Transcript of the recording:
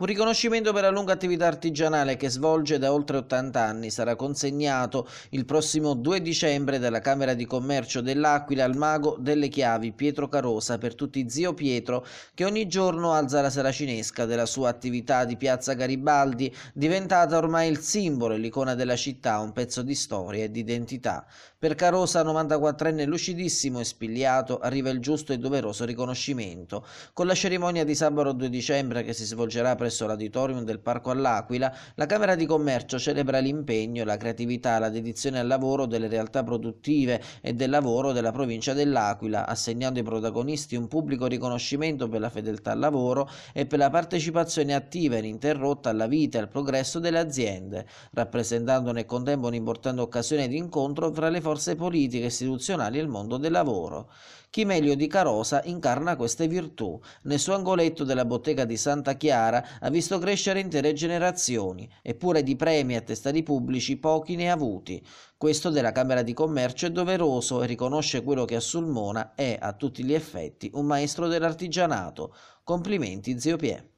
Un riconoscimento per la lunga attività artigianale che svolge da oltre 80 anni sarà consegnato il prossimo 2 dicembre dalla Camera di Commercio dell'Aquila al mago delle chiavi Pietro Carosa per tutti zio Pietro che ogni giorno alza la saracinesca della sua attività di Piazza Garibaldi diventata ormai il simbolo e l'icona della città, un pezzo di storia e di identità. Per Carosa, 94enne lucidissimo e spigliato, arriva il giusto e doveroso riconoscimento. Con la cerimonia di sabato 2 dicembre che si svolgerà presso presso l'auditorium del Parco all'Aquila, la Camera di Commercio celebra l'impegno, la creatività, la dedizione al lavoro delle realtà produttive e del lavoro della provincia dell'Aquila, assegnando ai protagonisti un pubblico riconoscimento per la fedeltà al lavoro e per la partecipazione attiva e ininterrotta alla vita e al progresso delle aziende, rappresentando nel contempo un'importante occasione di incontro fra le forze politiche, istituzionali e il mondo del lavoro. Chi meglio di Carosa incarna queste virtù. Nel suo angoletto della bottega di Santa Chiara ha visto crescere intere generazioni, eppure di premi e testati pubblici pochi ne ha avuti. Questo della Camera di Commercio è doveroso e riconosce quello che a Sulmona è, a tutti gli effetti, un maestro dell'artigianato. Complimenti, zio Pie.